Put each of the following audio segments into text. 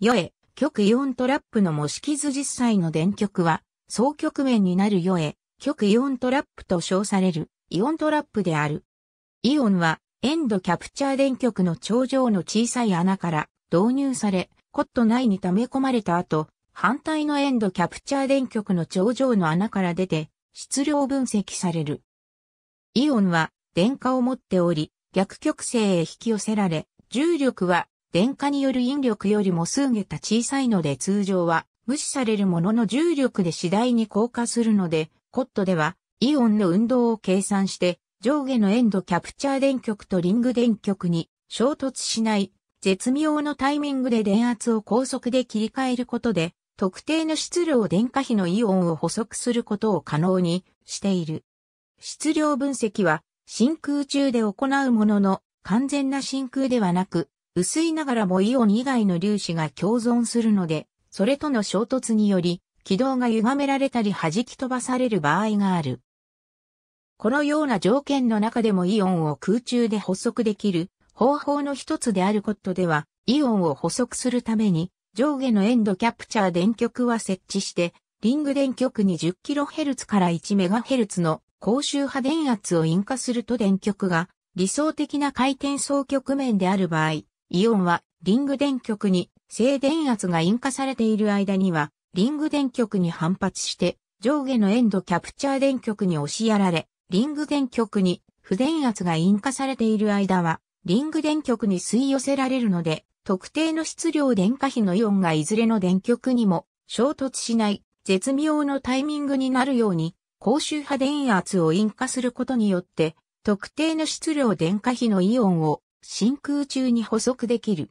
よえ、極イオントラップの模式図実際の電極は、総極面になるよえ、極イオントラップと称される、イオントラップである。イオンは、エンドキャプチャー電極の頂上の小さい穴から導入され、コット内に溜め込まれた後、反対のエンドキャプチャー電極の頂上の穴から出て、質量分析される。イオンは電荷を持っており、逆極性へ引き寄せられ、重力は電荷による引力よりも数桁小さいので通常は無視されるものの重力で次第に降下するので、コットではイオンの運動を計算して上下のエンドキャプチャー電極とリング電極に衝突しない絶妙のタイミングで電圧を高速で切り替えることで特定の質量電荷比のイオンを補足することを可能にしている。質量分析は真空中で行うものの完全な真空ではなく薄いながらもイオン以外の粒子が共存するので、それとの衝突により、軌道が歪められたり弾き飛ばされる場合がある。このような条件の中でもイオンを空中で補足できる方法の一つであることでは、イオンを捕捉するために上下のエンドキャプチャー電極は設置して、リング電極に 10kHz から 1MHz の高周波電圧を引火すると電極が理想的な回転層局面である場合、イオンはリング電極に静電圧が引火されている間には、リング電極に反発して上下のエンドキャプチャー電極に押しやられ、リング電極に不電圧が引火されている間は、リング電極に吸い寄せられるので、特定の質量電化比のイオンがいずれの電極にも衝突しない絶妙のタイミングになるように、高周波電圧を引火することによって、特定の質量電化比のイオンを真空中に補足できる。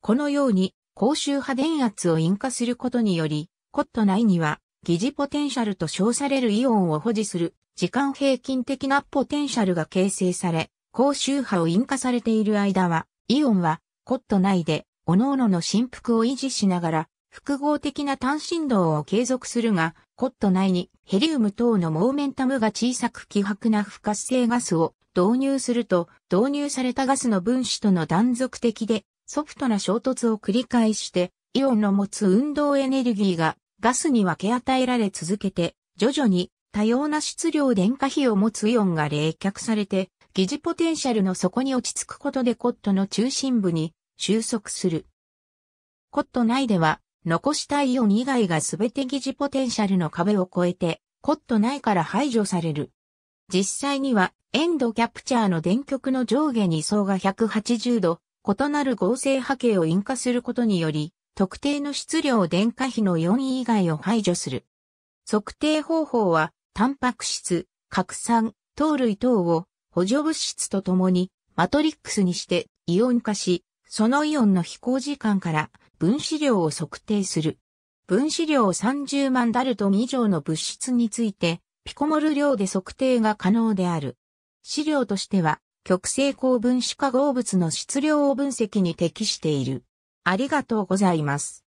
このように、高周波電圧を引火することにより、コット内には、疑似ポテンシャルと称されるイオンを保持する、時間平均的なポテンシャルが形成され、高周波を引火されている間は、イオンは、コット内で、各々の振幅を維持しながら、複合的な単振動を継続するが、コット内にヘリウム等のモーメンタムが小さく希薄な不活性ガスを導入すると、導入されたガスの分子との断続的でソフトな衝突を繰り返して、イオンの持つ運動エネルギーがガスに分け与えられ続けて、徐々に多様な質量電化比を持つイオンが冷却されて、疑似ポテンシャルの底に落ち着くことでコットの中心部に収束する。コット内では残したイオン以外が全て疑似ポテンシャルの壁を越えて、コット内から排除される。実際には、エンドキャプチャーの電極の上下に層が180度、異なる合成波形を引火することにより、特定の質量電化比の4位以外を排除する。測定方法は、タンパク質、核酸、糖類等を補助物質とともに、マトリックスにしてイオン化し、そのイオンの飛行時間から分子量を測定する。分子量30万ダルトン以上の物質について、ピコモル量で測定が可能である。資料としては、極性高分子化合物の質量を分析に適している。ありがとうございます。